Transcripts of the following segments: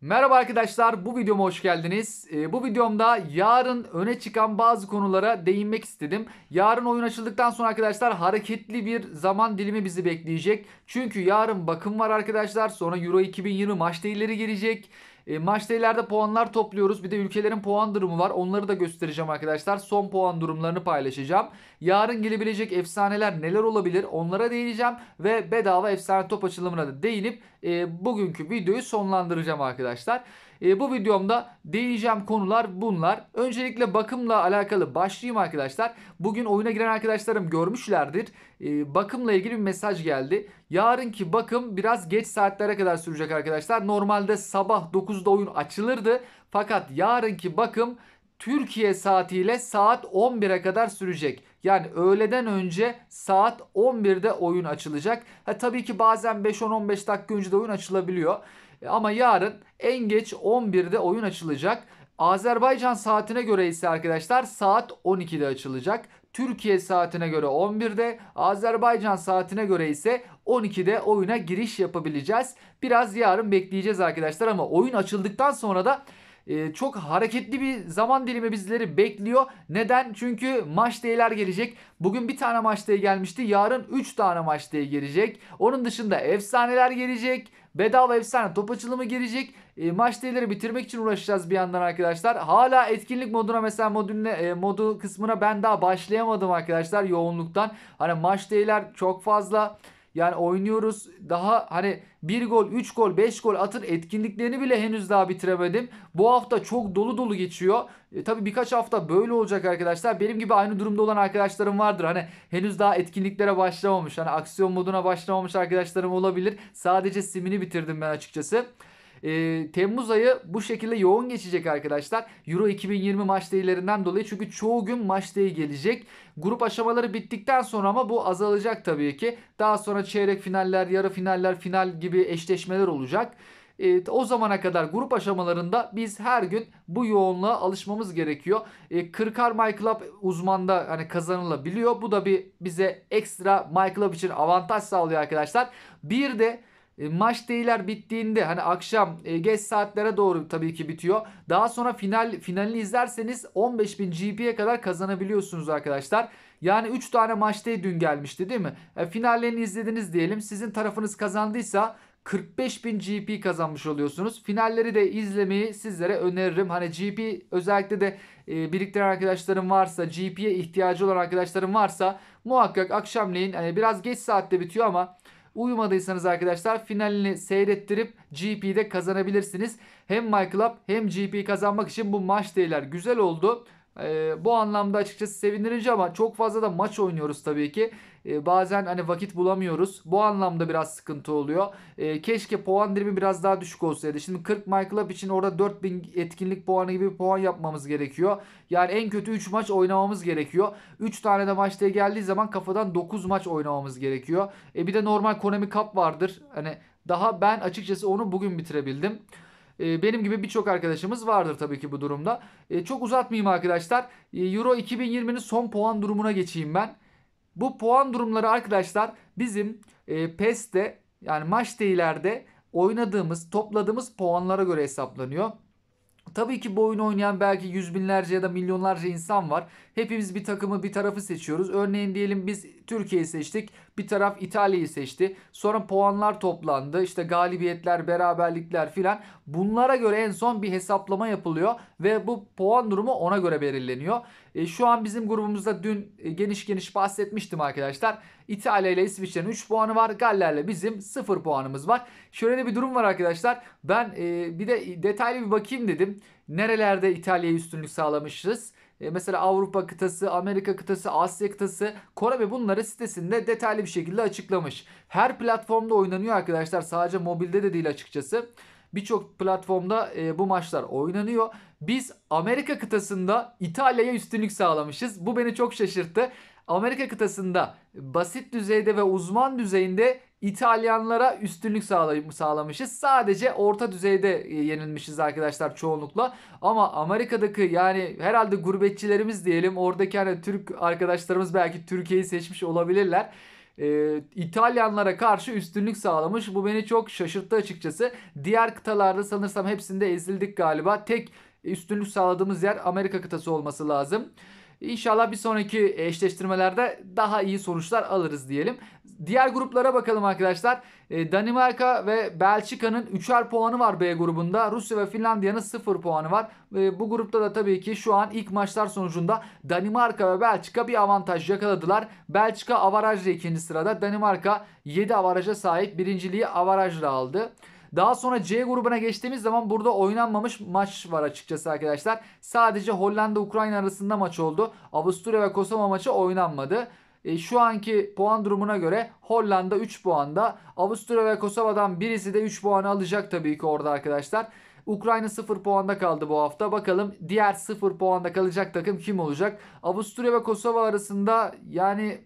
Merhaba arkadaşlar, bu videoma hoş geldiniz. E, bu videomda yarın öne çıkan bazı konulara değinmek istedim. Yarın oyun açıldıktan sonra arkadaşlar hareketli bir zaman dilimi bizi bekleyecek. Çünkü yarın bakım var arkadaşlar, sonra Euro 2020 maç değilleri gelecek. E, maçta ileride puanlar topluyoruz. Bir de ülkelerin puan durumu var. Onları da göstereceğim arkadaşlar. Son puan durumlarını paylaşacağım. Yarın gelebilecek efsaneler neler olabilir onlara değineceğim. Ve bedava efsane top açılımına da değinip e, bugünkü videoyu sonlandıracağım arkadaşlar. E, bu videomda değineceğim konular bunlar. Öncelikle bakımla alakalı başlayayım arkadaşlar. Bugün oyuna giren arkadaşlarım görmüşlerdir. E, bakımla ilgili bir mesaj geldi. Yarınki bakım biraz geç saatlere kadar sürecek arkadaşlar. Normalde sabah 9'da oyun açılırdı. Fakat yarınki bakım Türkiye saatiyle saat 11'e kadar sürecek. Yani öğleden önce saat 11'de oyun açılacak. Ha, tabii ki bazen 5-10-15 dakika önce de oyun açılabiliyor. E, ama yarın en geç 11'de oyun açılacak. Azerbaycan saatine göre ise arkadaşlar saat 12'de açılacak. Türkiye saatine göre 11'de, Azerbaycan saatine göre ise 12'de oyuna giriş yapabileceğiz. Biraz yarın bekleyeceğiz arkadaşlar ama oyun açıldıktan sonra da e, çok hareketli bir zaman dilimi bizleri bekliyor. Neden? Çünkü maç değiller gelecek. Bugün bir tane maç diye gelmişti. Yarın 3 tane maç diye gelecek. Onun dışında efsaneler gelecek. Bedava efsane top açılımı girecek. E, maç değerleri bitirmek için uğraşacağız bir yandan arkadaşlar. Hala etkinlik moduna mesela modülüne, e, modu kısmına ben daha başlayamadım arkadaşlar yoğunluktan. Hani maç değerler çok fazla. Yani oynuyoruz daha hani 1 gol, 3 gol, 5 gol atır etkinliklerini bile henüz daha bitiremedim. Bu hafta çok dolu dolu geçiyor. E, tabii birkaç hafta böyle olacak arkadaşlar. Benim gibi aynı durumda olan arkadaşlarım vardır. Hani henüz daha etkinliklere başlamamış. Hani aksiyon moduna başlamamış arkadaşlarım olabilir. Sadece simini bitirdim ben açıkçası. E, Temmuz ayı bu şekilde yoğun geçecek arkadaşlar. Euro 2020 maç değerlerinden dolayı çünkü çoğu gün maç değeri gelecek. Grup aşamaları bittikten sonra ama bu azalacak tabii ki. Daha sonra çeyrek finaller, yarı finaller, final gibi eşleşmeler olacak. E, o zamana kadar grup aşamalarında biz her gün bu yoğunluğa alışmamız gerekiyor. E, Kırkar My Club uzmanda hani kazanılabiliyor. Bu da bir bize ekstra My Club için avantaj sağlıyor arkadaşlar. Bir de e, maç değiller bittiğinde hani akşam e, geç saatlere doğru tabii ki bitiyor. Daha sonra final finalini izlerseniz 15.000 GP'ye kadar kazanabiliyorsunuz arkadaşlar. Yani 3 tane maç değil dün gelmişti değil mi? E, finallerini izlediniz diyelim. Sizin tarafınız kazandıysa 45.000 GP kazanmış oluyorsunuz. Finalleri de izlemeyi sizlere öneririm. Hani GP özellikle de e, biriktiren arkadaşlarım varsa, GP'ye ihtiyacı olan arkadaşlarım varsa muhakkak akşamleyin hani biraz geç saatte bitiyor ama Uyumadıysanız arkadaşlar finalini seyrettirip GP'de kazanabilirsiniz. Hem MyClub hem GP kazanmak için bu maç değiller güzel oldu. E, bu anlamda açıkçası sevindirici ama çok fazla da maç oynuyoruz tabii ki. E, bazen hani vakit bulamıyoruz. Bu anlamda biraz sıkıntı oluyor. E, keşke puan dilimi biraz daha düşük olsaydı. Şimdi 40 Michael Up için orada 4000 etkinlik puanı gibi bir puan yapmamız gerekiyor. Yani en kötü 3 maç oynamamız gerekiyor. 3 tane de maçta geldiği zaman kafadan 9 maç oynamamız gerekiyor. E, bir de normal Konami Cup vardır. Hani daha ben açıkçası onu bugün bitirebildim. Ee, benim gibi birçok arkadaşımız vardır tabii ki bu durumda. Ee, çok uzatmayayım arkadaşlar. Ee, Euro 2020'nin son puan durumuna geçeyim ben. Bu puan durumları arkadaşlar bizim e, PES'te yani maç değillerde oynadığımız, topladığımız puanlara göre hesaplanıyor. Tabii ki bu oyunu oynayan belki yüz binlerce ya da milyonlarca insan var. Hepimiz bir takımı bir tarafı seçiyoruz. Örneğin diyelim biz Türkiye'yi seçtik. Bir taraf İtalya'yı seçti. Sonra puanlar toplandı. İşte galibiyetler, beraberlikler filan. Bunlara göre en son bir hesaplama yapılıyor ve bu puan durumu ona göre belirleniyor. E, şu an bizim grubumuzda dün e, geniş geniş bahsetmiştim arkadaşlar. İtalya ile İsviçre'nin 3 puanı var. Galler'le bizim 0 puanımız var. Şöyle de bir durum var arkadaşlar. Ben e, bir de detaylı bir bakayım dedim. Nerelerde İtalya'ya üstünlük sağlamışız? E, mesela Avrupa kıtası, Amerika kıtası, Asya kıtası, Kore ve bunları sitesinde detaylı bir şekilde açıklamış. Her platformda oynanıyor arkadaşlar. Sadece mobilde de değil açıkçası. Birçok platformda e, bu maçlar oynanıyor. Biz Amerika kıtasında İtalya'ya üstünlük sağlamışız. Bu beni çok şaşırttı. Amerika kıtasında basit düzeyde ve uzman düzeyinde İtalyanlara üstünlük sağlamışız. Sadece orta düzeyde e, yenilmişiz arkadaşlar çoğunlukla. Ama Amerika'daki yani herhalde gurbetçilerimiz diyelim oradaki hani Türk arkadaşlarımız belki Türkiye'yi seçmiş olabilirler e, İtalyanlara karşı üstünlük sağlamış. Bu beni çok şaşırttı açıkçası. Diğer kıtalarda sanırsam hepsinde ezildik galiba. Tek üstünlük sağladığımız yer Amerika kıtası olması lazım. İnşallah bir sonraki eşleştirmelerde daha iyi sonuçlar alırız diyelim. Diğer gruplara bakalım arkadaşlar. E, Danimarka ve Belçika'nın 3'er puanı var B grubunda. Rusya ve Finlandiya'nın 0 puanı var. E, bu grupta da tabii ki şu an ilk maçlar sonucunda Danimarka ve Belçika bir avantaj yakaladılar. Belçika avarajla ikinci sırada. Danimarka 7 avaraja sahip birinciliği avarajla aldı. Daha sonra C grubuna geçtiğimiz zaman burada oynanmamış maç var açıkçası arkadaşlar. Sadece Hollanda-Ukrayna arasında maç oldu. Avusturya ve Kosova maçı oynanmadı. E, şu anki puan durumuna göre Hollanda 3 puanda. Avusturya ve Kosova'dan birisi de 3 puanı alacak tabii ki orada arkadaşlar. Ukrayna 0 puanda kaldı bu hafta. Bakalım diğer 0 puanda kalacak takım kim olacak? Avusturya ve Kosova arasında yani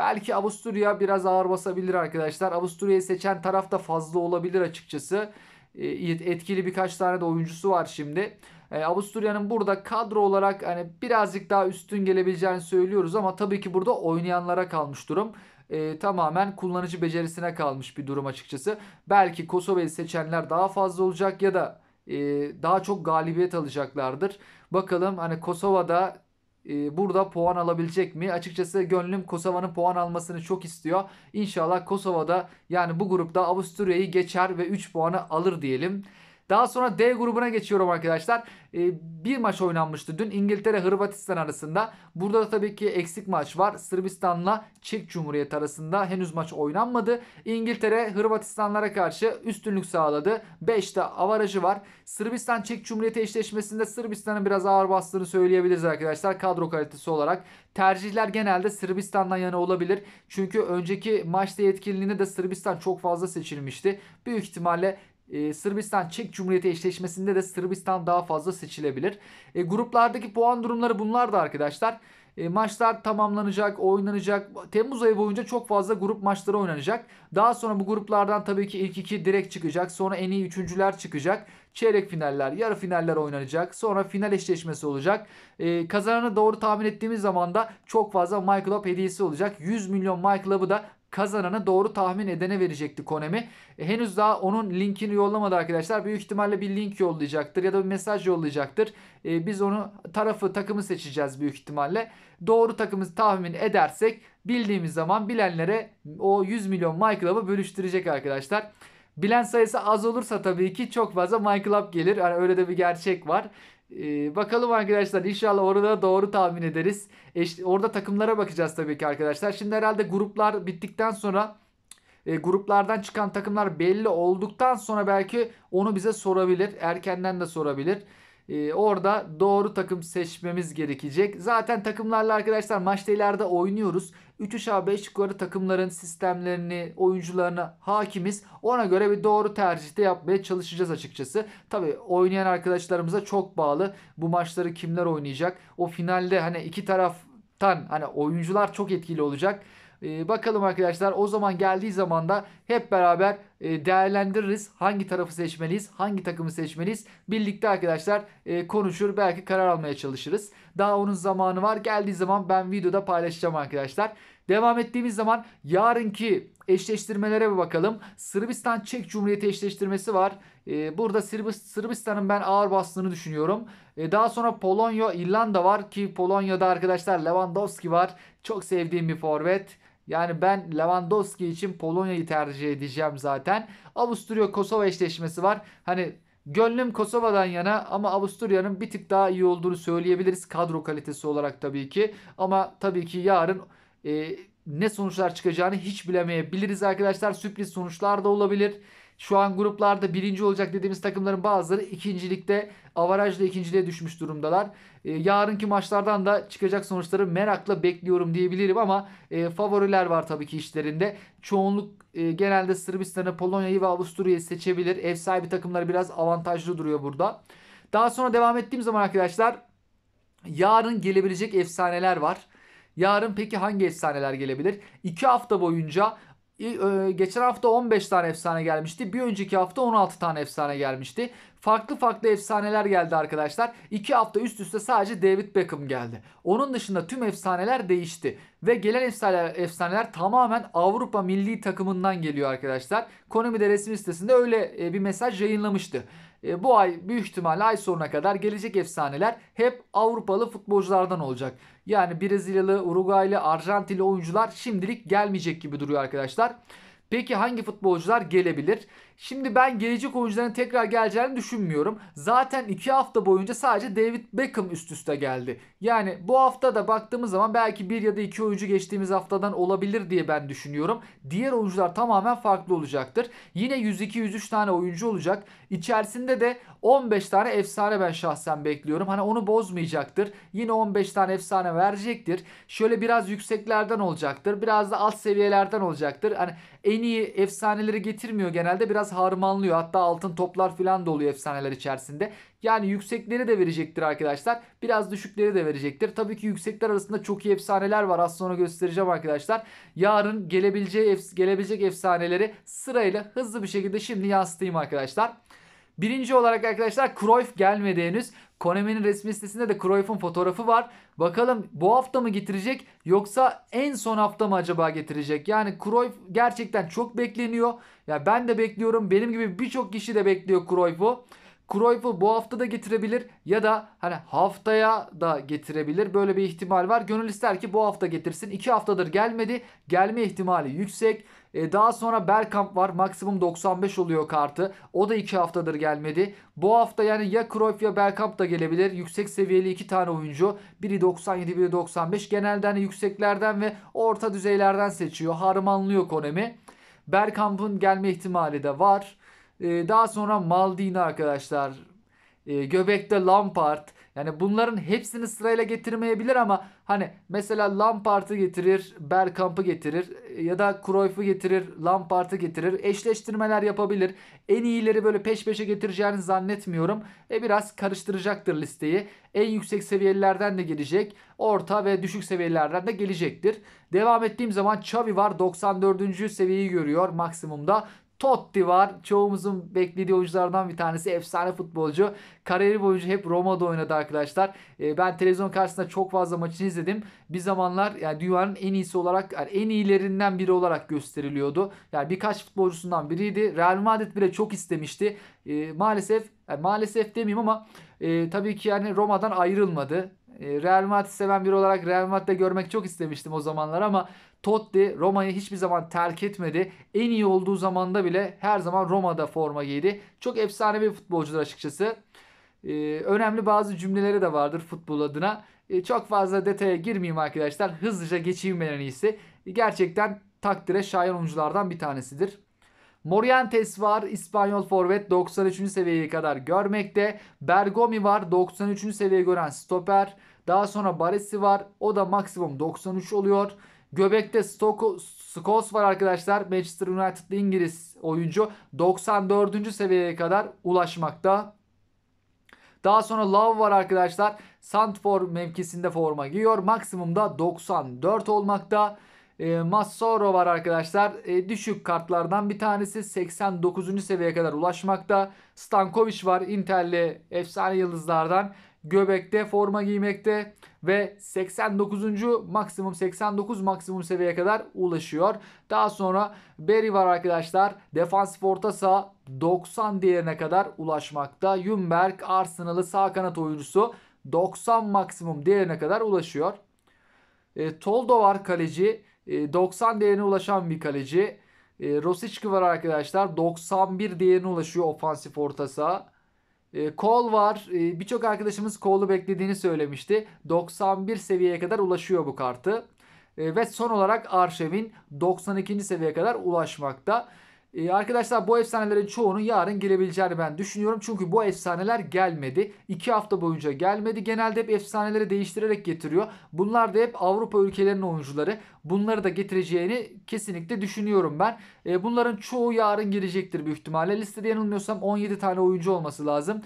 Belki Avusturya biraz ağır basabilir arkadaşlar. Avusturya'yı seçen taraf da fazla olabilir açıkçası. E, etkili birkaç tane de oyuncusu var şimdi. E, Avusturya'nın burada kadro olarak hani birazcık daha üstün gelebileceğini söylüyoruz ama tabii ki burada oynayanlara kalmış durum. E, tamamen kullanıcı becerisine kalmış bir durum açıkçası. Belki Kosova'yı seçenler daha fazla olacak ya da e, daha çok galibiyet alacaklardır. Bakalım hani Kosova'da ee, burada puan alabilecek mi? Açıkçası gönlüm Kosova'nın puan almasını çok istiyor. İnşallah Kosova'da yani bu grupta Avusturya'yı geçer ve 3 puanı alır diyelim. Daha sonra D grubuna geçiyorum arkadaşlar. E, bir maç oynanmıştı dün İngiltere Hırvatistan arasında. Burada da tabii ki eksik maç var. Sırbistan'la Çek Cumhuriyeti arasında henüz maç oynanmadı. İngiltere Hırvatistanlara karşı üstünlük sağladı. 5'te avarajı var. Sırbistan Çek Cumhuriyeti eşleşmesinde Sırbistan'ın biraz ağır bastığını söyleyebiliriz arkadaşlar kadro kalitesi olarak. Tercihler genelde Sırbistan'dan yana olabilir. Çünkü önceki maçta yetkinliğini de Sırbistan çok fazla seçilmişti. Büyük ihtimalle e, Sırbistan Çek Cumhuriyeti eşleşmesinde de Sırbistan daha fazla seçilebilir. E, gruplardaki puan durumları bunlar da arkadaşlar. E, maçlar tamamlanacak, oynanacak. Temmuz ayı boyunca çok fazla grup maçları oynanacak. Daha sonra bu gruplardan tabii ki ilk iki direkt çıkacak. Sonra en iyi üçüncüler çıkacak. Çeyrek finaller, yarı finaller oynanacak. Sonra final eşleşmesi olacak. E, kazananı doğru tahmin ettiğimiz zaman da çok fazla My hediyesi olacak. 100 milyon My da kazananı doğru tahmin edene verecekti Konemi. E, henüz daha onun linkini yollamadı arkadaşlar. Büyük ihtimalle bir link yollayacaktır ya da bir mesaj yollayacaktır. E, biz onu tarafı takımı seçeceğiz büyük ihtimalle. Doğru takımı tahmin edersek bildiğimiz zaman bilenlere o 100 milyon MyClub'ı bölüştürecek arkadaşlar. Bilen sayısı az olursa tabii ki çok fazla MyClub gelir. Yani öyle de bir gerçek var. Ee, bakalım arkadaşlar inşallah orada doğru tahmin ederiz. E işte orada takımlara bakacağız tabii ki arkadaşlar. Şimdi herhalde gruplar bittikten sonra e, gruplardan çıkan takımlar belli olduktan sonra belki onu bize sorabilir. Erkenden de sorabilir. Ee, orada doğru takım seçmemiz gerekecek. Zaten takımlarla arkadaşlar maçta ileride oynuyoruz. 3 aşağı 5 yukarı takımların sistemlerini, oyuncularına hakimiz. Ona göre bir doğru tercihte yapmaya çalışacağız açıkçası. Tabii oynayan arkadaşlarımıza çok bağlı. Bu maçları kimler oynayacak? O finalde hani iki taraftan hani oyuncular çok etkili olacak. E, bakalım arkadaşlar o zaman geldiği zaman da hep beraber e, değerlendiririz. Hangi tarafı seçmeliyiz? Hangi takımı seçmeliyiz? Birlikte arkadaşlar e, konuşur belki karar almaya çalışırız. Daha onun zamanı var. Geldiği zaman ben videoda paylaşacağım arkadaşlar. Devam ettiğimiz zaman yarınki eşleştirmelere bir bakalım. Sırbistan Çek Cumhuriyeti eşleştirmesi var. Ee, burada Sırbistan'ın ben ağır bastığını düşünüyorum. Ee, daha sonra Polonya İrlanda var ki Polonya'da arkadaşlar Lewandowski var. Çok sevdiğim bir forvet. Yani ben Lewandowski için Polonya'yı tercih edeceğim zaten. Avusturya-Kosova eşleşmesi var. Hani Gönlüm Kosova'dan yana ama Avusturya'nın bir tık daha iyi olduğunu söyleyebiliriz kadro kalitesi olarak tabii ki. Ama tabii ki yarın e, ne sonuçlar çıkacağını hiç bilemeyebiliriz arkadaşlar. Sürpriz sonuçlar da olabilir. Şu an gruplarda birinci olacak dediğimiz takımların bazıları ikincilikte avarajla ikinciliğe düşmüş durumdalar. E, yarınki maçlardan da çıkacak sonuçları merakla bekliyorum diyebilirim ama e, favoriler var tabii ki işlerinde. Çoğunluk e, genelde Sırbistan'ı, Polonya'yı ve Avusturya'yı seçebilir. Ev sahibi takımlar biraz avantajlı duruyor burada. Daha sonra devam ettiğim zaman arkadaşlar yarın gelebilecek efsaneler var. Yarın peki hangi efsaneler gelebilir? 2 hafta boyunca e, geçen hafta 15 tane efsane gelmişti. Bir önceki hafta 16 tane efsane gelmişti. Farklı farklı efsaneler geldi arkadaşlar. 2 hafta üst üste sadece David Beckham geldi. Onun dışında tüm efsaneler değişti. Ve gelen efsaneler, efsaneler tamamen Avrupa milli takımından geliyor arkadaşlar. Konumi de resim listesinde öyle e, bir mesaj yayınlamıştı e, bu ay büyük ihtimalle ay sonuna kadar gelecek efsaneler hep Avrupalı futbolculardan olacak. Yani Brezilyalı, Uruguaylı, Arjantinli oyuncular şimdilik gelmeyecek gibi duruyor arkadaşlar. Peki hangi futbolcular gelebilir? Şimdi ben gelecek oyuncuların tekrar geleceğini düşünmüyorum. Zaten 2 hafta boyunca sadece David Beckham üst üste geldi. Yani bu hafta da baktığımız zaman belki 1 ya da 2 oyuncu geçtiğimiz haftadan olabilir diye ben düşünüyorum. Diğer oyuncular tamamen farklı olacaktır. Yine 102-103 tane oyuncu olacak. İçerisinde de 15 tane efsane ben şahsen bekliyorum. Hani onu bozmayacaktır. Yine 15 tane efsane verecektir. Şöyle biraz yükseklerden olacaktır. Biraz da alt seviyelerden olacaktır. Hani en iyi efsaneleri getirmiyor genelde. Biraz biraz harmanlıyor. Hatta altın toplar falan da oluyor efsaneler içerisinde. Yani yüksekleri de verecektir arkadaşlar. Biraz düşükleri de verecektir. Tabii ki yüksekler arasında çok iyi efsaneler var. Az sonra göstereceğim arkadaşlar. Yarın gelebileceği gelebilecek efsaneleri sırayla hızlı bir şekilde şimdi yansıtayım arkadaşlar. Birinci olarak arkadaşlar Cruyff gelmedi henüz. Konami'nin resmi sitesinde de Cruyff'un fotoğrafı var. Bakalım bu hafta mı getirecek yoksa en son hafta mı acaba getirecek? Yani Cruyff gerçekten çok bekleniyor. Ya ben de bekliyorum. Benim gibi birçok kişi de bekliyor Cruyff'u. Cruyff'u bu hafta da getirebilir ya da hani haftaya da getirebilir. Böyle bir ihtimal var. Gönül ister ki bu hafta getirsin. İki haftadır gelmedi. Gelme ihtimali yüksek. E, daha sonra Bergkamp var. Maksimum 95 oluyor kartı. O da 2 haftadır gelmedi. Bu hafta yani ya Cruyff ya Bergkamp da gelebilir. Yüksek seviyeli 2 tane oyuncu. Biri 97, biri 95. Genelde hani yükseklerden ve orta düzeylerden seçiyor. Harmanlıyor Konemi. Bergkamp'ın gelme ihtimali de var. E, daha sonra Maldini arkadaşlar. E, göbekte Lampard. Yani bunların hepsini sırayla getirmeyebilir ama hani mesela Lampard'ı getirir, Bergkamp'ı getirir ya da Cruyff'u getirir, Lampard'ı getirir. Eşleştirmeler yapabilir. En iyileri böyle peş peşe getireceğini zannetmiyorum. E biraz karıştıracaktır listeyi. En yüksek seviyelerden de gelecek. Orta ve düşük seviyelerden de gelecektir. Devam ettiğim zaman Xavi var. 94. seviyeyi görüyor maksimumda. Totti var. Çoğumuzun beklediği oyunculardan bir tanesi. Efsane futbolcu. Kariyeri boyunca hep Roma'da oynadı arkadaşlar. Ee, ben televizyon karşısında çok fazla maçını izledim. Bir zamanlar yani dünyanın en iyisi olarak yani en iyilerinden biri olarak gösteriliyordu. Yani birkaç futbolcusundan biriydi. Real Madrid bile çok istemişti. Ee, maalesef yani maalesef demeyeyim ama e, tabii ki yani Roma'dan ayrılmadı. Ee, Real Madrid seven biri olarak Real Madrid'de görmek çok istemiştim o zamanlar ama Totti Roma'yı hiçbir zaman terk etmedi. En iyi olduğu zamanda bile her zaman Roma'da forma giydi. Çok efsane bir futbolcudur açıkçası. Ee, önemli bazı cümleleri de vardır futbol adına. Ee, çok fazla detaya girmeyeyim arkadaşlar. Hızlıca geçeyim ben en iyisi. Gerçekten takdire şayan oyunculardan bir tanesidir. Morientes var İspanyol forvet 93. seviyeye kadar görmekte. Bergomi var 93. seviyeye gören stoper. Daha sonra Baresi var. O da maksimum 93 oluyor. Göbekte Stoko, var arkadaşlar. Manchester United'lı İngiliz oyuncu 94. seviyeye kadar ulaşmakta. Daha sonra Love var arkadaşlar. Sandford mevkisinde forma giyiyor. Maksimumda 94 olmakta. E, Massoro var arkadaşlar. E, düşük kartlardan bir tanesi 89. seviyeye kadar ulaşmakta. Stankovic var Inter'li efsane yıldızlardan göbekte forma giymekte ve 89. maksimum 89 maksimum seviyeye kadar ulaşıyor. Daha sonra Berry var arkadaşlar. Defansif orta saha 90 değerine kadar ulaşmakta. Yumberg Arsenal'ı sağ kanat oyuncusu 90 maksimum değerine kadar ulaşıyor. E, Toldo var kaleci. E, 90 değerine ulaşan bir kaleci. E, Rosicki var arkadaşlar. 91 değerine ulaşıyor ofansif orta saha kol ee, var. Ee, birçok arkadaşımız kolu beklediğini söylemişti. 91 seviyeye kadar ulaşıyor bu kartı. Ee, ve son olarak Arşev'in 92. seviyeye kadar ulaşmakta. Ee, arkadaşlar bu efsanelerin çoğunun yarın gelebileceğini ben düşünüyorum. Çünkü bu efsaneler gelmedi. 2 hafta boyunca gelmedi. Genelde hep efsaneleri değiştirerek getiriyor. Bunlar da hep Avrupa ülkelerinin oyuncuları. Bunları da getireceğini kesinlikle düşünüyorum ben. Ee, bunların çoğu yarın gelecektir büyük ihtimalle. Listede yanılmıyorsam 17 tane oyuncu olması lazım.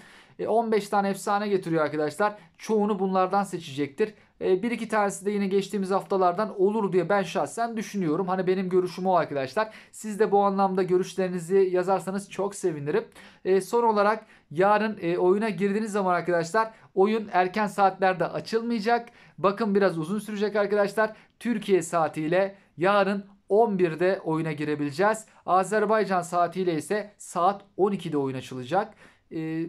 15 ee, tane efsane getiriyor arkadaşlar. Çoğunu bunlardan seçecektir. E, bir iki tanesi de yine geçtiğimiz haftalardan olur diye ben şahsen düşünüyorum. Hani benim görüşüm o arkadaşlar. Siz de bu anlamda görüşlerinizi yazarsanız çok sevinirim. E, son olarak yarın e, oyuna girdiğiniz zaman arkadaşlar oyun erken saatlerde açılmayacak. Bakın biraz uzun sürecek arkadaşlar. Türkiye saatiyle yarın 11'de oyuna girebileceğiz. Azerbaycan saatiyle ise saat 12'de oyun açılacak. E,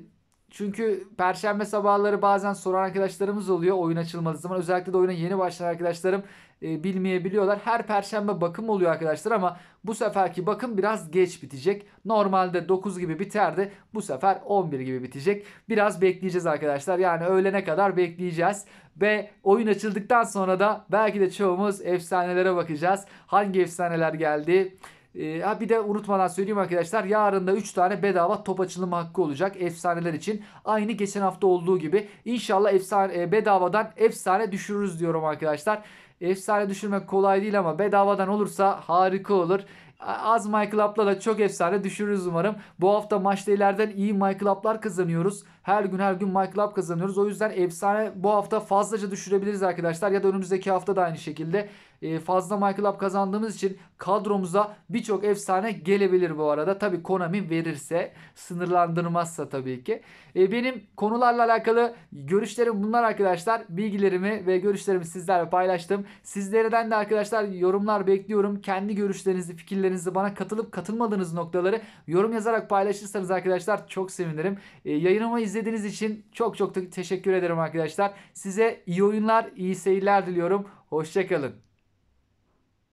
çünkü perşembe sabahları bazen soran arkadaşlarımız oluyor oyun açılmadığı zaman. Özellikle de oyuna yeni başlayan arkadaşlarım e, bilmeyebiliyorlar. Her perşembe bakım oluyor arkadaşlar ama bu seferki bakım biraz geç bitecek. Normalde 9 gibi biterdi. Bu sefer 11 gibi bitecek. Biraz bekleyeceğiz arkadaşlar. Yani öğlene kadar bekleyeceğiz. Ve oyun açıldıktan sonra da belki de çoğumuz efsanelere bakacağız. Hangi efsaneler geldi? Ee, ha bir de unutmadan söyleyeyim arkadaşlar. Yarın da 3 tane bedava top açılımı hakkı olacak efsaneler için. Aynı geçen hafta olduğu gibi. inşallah efsane e, bedavadan efsane düşürürüz diyorum arkadaşlar. Efsane düşürmek kolay değil ama bedavadan olursa harika olur. Az Michael Up'la da çok efsane düşürürüz umarım. Bu hafta maçta ileriden iyi Michael Up'lar kazanıyoruz. Her gün her gün Michael Up kazanıyoruz. O yüzden efsane bu hafta fazlaca düşürebiliriz arkadaşlar. Ya da önümüzdeki hafta da aynı şekilde ee, fazla Michael Up kazandığımız için kadromuza birçok efsane gelebilir bu arada. Tabi Konami verirse sınırlandırmazsa tabii ki. Ee, benim konularla alakalı görüşlerim bunlar arkadaşlar. Bilgilerimi ve görüşlerimi sizlerle paylaştım. Sizlerden de arkadaşlar yorumlar bekliyorum. Kendi görüşlerinizi, fikirlerinizi bana katılıp katılmadığınız noktaları yorum yazarak paylaşırsanız arkadaşlar çok sevinirim. Ee, yayınımı izlediğiniz için çok çok teşekkür ederim arkadaşlar. Size iyi oyunlar, iyi seyirler diliyorum. Hoşçakalın.